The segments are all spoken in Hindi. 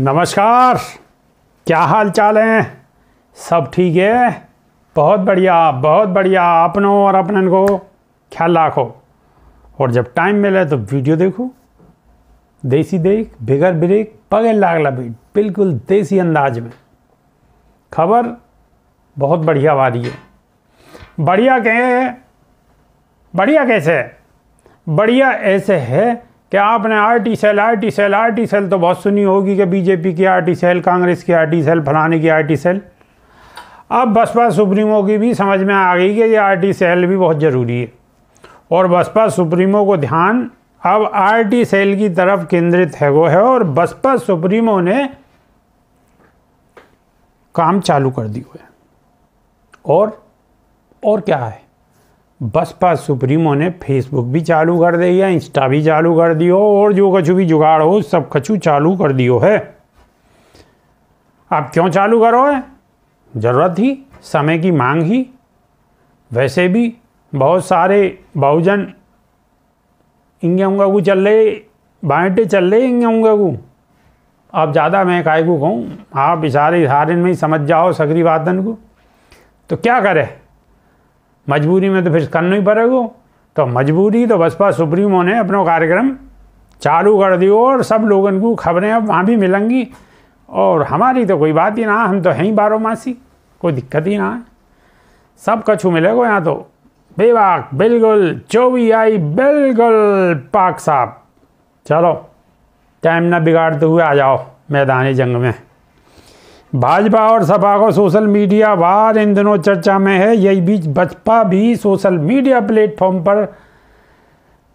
नमस्कार क्या हाल चाल है सब ठीक है बहुत बढ़िया बहुत बढ़िया अपनों और अपने को ख्याल रखो और जब टाइम मिले तो वीडियो देखो देसी देख बिगर ब्रेक बगैर लागला बीट बिल्कुल देसी अंदाज में खबर बहुत बढ़िया वाली है बढ़िया कहें बढ़िया कैसे बढ़िया ऐसे है क्या आपने R T cell R T cell R T cell तो बहुत सुनी होगी कि बीजेपी की आर टी सेल कांग्रेस की आर टी सेल फलाने की आर टी सेल अब बसपा सुप्रीमो की भी समझ में आ गई कि ये आर टी सेल भी बहुत ज़रूरी है और बसपा सुप्रीमो को ध्यान अब आर टी सेल की तरफ केंद्रित है वो है और बसपा सुप्रीमो ने काम चालू कर दी हुए है और और क्या है बसपा सुप्रीमो ने फेसबुक भी चालू कर दिया इंस्टा भी चालू कर दियो और जो कछु भी जुगाड़ हो सब कछु चालू कर दियो है आप क्यों चालू करो है ज़रूरत ही समय की मांग ही वैसे भी बहुत सारे बहुजन इंगे उंगा को चल रहे बाटे चल रहे इंगे उंगा को आप ज़्यादा मैं काय को कहूँ आप इशारे इशारे में ही समझ जाओ सगरी वादन को तो क्या करे मजबूरी में तो फिर करना ही पड़ेगा तो मजबूरी तो बसपा सुप्रीमो ने अपना कार्यक्रम चालू कर दियो और सब लोगों को खबरें अब वहाँ भी मिलेंगी और हमारी तो कोई बात ही ना हम तो हैं ही बारो मासी कोई दिक्कत ही ना है सब कछु मिलेगा यहाँ तो बेबाक बिल्कुल चौबी आई बिल्कुल पाक साहब चलो टाइम ना बिगाड़ते हुए आ जाओ मैदानी जंग में भाजपा और सपा को सोशल मीडिया वार इन दिनों चर्चा में है यही बीच बसपा भी सोशल मीडिया प्लेटफॉर्म पर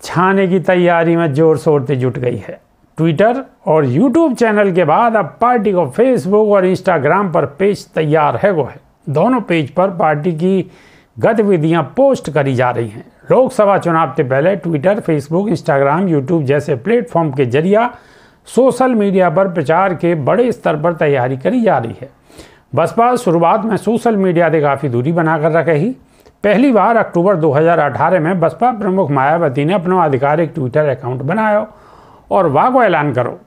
छाने की तैयारी में जोर शोर से जुट गई है ट्विटर और यूट्यूब चैनल के बाद अब पार्टी को फेसबुक और इंस्टाग्राम पर पेज तैयार है वो है दोनों पेज पर पार्टी की गतिविधियां पोस्ट करी जा रही हैं लोकसभा चुनाव से पहले ट्विटर फेसबुक इंस्टाग्राम यूट्यूब जैसे प्लेटफॉर्म के जरिया सोशल मीडिया पर प्रचार के बड़े स्तर पर तैयारी करी जा रही है बसपा शुरुआत में सोशल मीडिया से काफ़ी दूरी बनाकर रखेगी पहली बार अक्टूबर 2018 में बसपा प्रमुख मायावती ने अपना आधिकारिक ट्विटर अकाउंट बनाया और वाह को ऐलान करो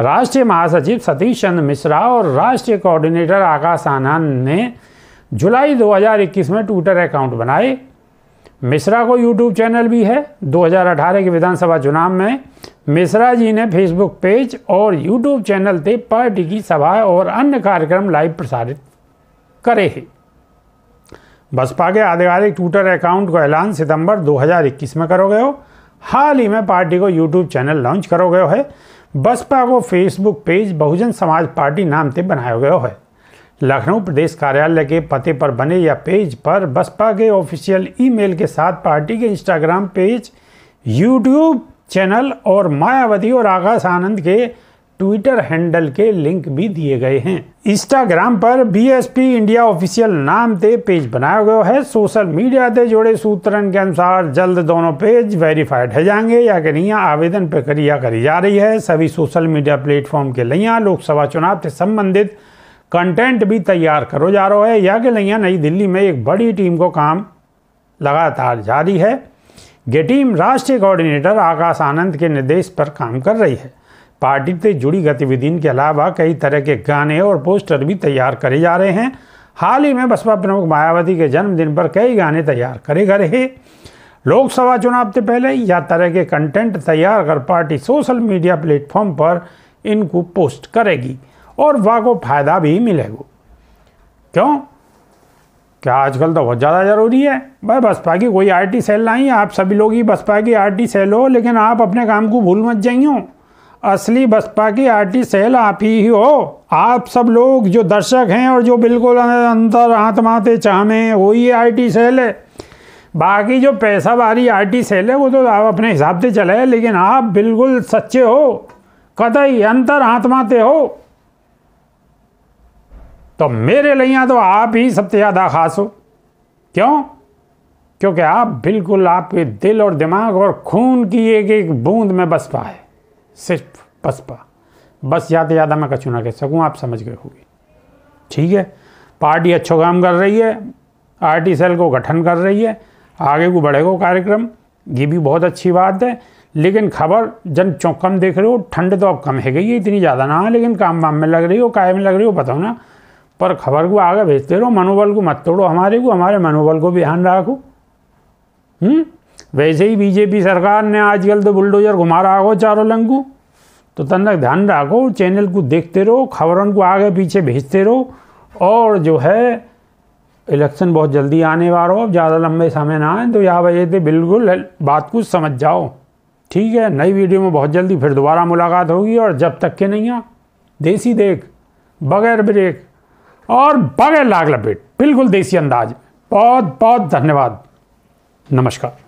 राष्ट्रीय महासचिव सतीश चंद्र मिश्रा और राष्ट्रीय कोऑर्डिनेटर आकाश आनंद ने जुलाई 2021 में ट्विटर अकाउंट बनाए मिश्रा को यूट्यूब चैनल भी है 2018 के विधानसभा चुनाव में मिश्रा जी ने फेसबुक पेज और यूट्यूब चैनल से पार्टी की सभा और अन्य कार्यक्रम लाइव प्रसारित करे हैं बसपा के आधिकारिक ट्विटर अकाउंट का ऐलान सितंबर 2021 में करोगे हो हाल ही में पार्टी को यूट्यूब चैनल लॉन्च करोगे है बसपा को फेसबुक पेज बहुजन समाज पार्टी नाम से बनाया गया है लखनऊ प्रदेश कार्यालय के पते पर बने या पेज पर बसपा के ऑफिशियल ईमेल के साथ पार्टी के इंस्टाग्राम पेज यूट्यूब चैनल और मायावती और आकाश आनंद के ट्विटर हैंडल के लिंक भी दिए गए हैं इंस्टाग्राम पर बीएसपी इंडिया ऑफिशियल नाम से पेज बनाया गया है सोशल मीडिया से जुड़े सूत्रन के अनुसार जल्द दोनों पेज वेरीफाइड है जाएंगे या कि नहीं आवेदन प्रक्रिया करी जा रही है सभी सोशल मीडिया प्लेटफॉर्म के लिए लोकसभा चुनाव से संबंधित कंटेंट भी तैयार करो जा रहा है या कि लिया नई दिल्ली में एक बड़ी टीम को काम लगातार जारी है गेटीम राष्ट्रीय कोऑर्डिनेटर आकाश आनंद के निर्देश पर काम कर रही है पार्टी से जुड़ी गतिविधियों के अलावा कई तरह के गाने और पोस्टर भी तैयार करे जा रहे हैं हाल ही में बसपा प्रमुख मायावती के जन्मदिन पर कई गाने तैयार करे गए रहे लोकसभा चुनाव से पहले या तरह के कंटेंट तैयार कर पार्टी सोशल मीडिया प्लेटफॉर्म पर इनको पोस्ट करेगी और वाह को फायदा भी मिलेगा क्यों क्या आजकल तो बहुत ज़्यादा ज़रूरी है भाई बसपा की कोई आर टी सेल नहीं आप सभी लोग ही बसपा की आर टी सेल हो लेकिन आप अपने काम को भूल मत जाइयो असली बसपा की आर टी सेल आप ही हो आप सब लोग जो दर्शक हैं और जो बिल्कुल अं-, अंतर आत्मा ते चाह में वही टी सेल है बाकी जो पैसा वाली टी सेल है वो तो आप अपने हिसाब से चले लेकिन आप बिल्कुल सच्चे हो कतई अंतर आत्मा हो तो मेरे लिए तो आप ही सबसे ज़्यादा खास हो क्यों क्योंकि आप बिल्कुल आपके दिल और दिमाग और खून की एक एक बूंद में बस पा है सिर्फ बस पा बस ज़्यादा ज़्यादा मैं कचुना ना कह सकूँ आप समझ गए होगी ठीक है पार्टी अच्छो काम कर रही है आर सेल को गठन कर रही है आगे को बढ़ेगा कार्यक्रम ये भी बहुत अच्छी बात है लेकिन खबर जन चौकम देख रहे हो ठंड तो अब कम है गई है इतनी ज़्यादा ना लेकिन काम वाम में लग रही हो काय में लग रही हो बताओ ना पर खबर को आगे भेजते रहो मनोबल को मत तोड़ो हमारे को हमारे मनोबल को भी ध्यान रखो हम्म? वैसे ही बीजेपी सरकार ने आजकल तो बुलडोजर घुमा रहा हो चारों लंग को तो तन तक ध्यान रखो चैनल को देखते रहो खबरों को आगे पीछे भेजते रहो और जो है इलेक्शन बहुत जल्दी आने वाला हो ज़्यादा लंबे समय ना आए तो यहाँ वजह से बिल्कुल बात कुछ समझ जाओ ठीक है नई वीडियो में बहुत जल्दी फिर दोबारा मुलाकात होगी और जब तक के नहीं आ देसी देख बगैर ब्रेक और बगैर लाग लपेट बिल्कुल देसी अंदाज बहुत बहुत धन्यवाद नमस्कार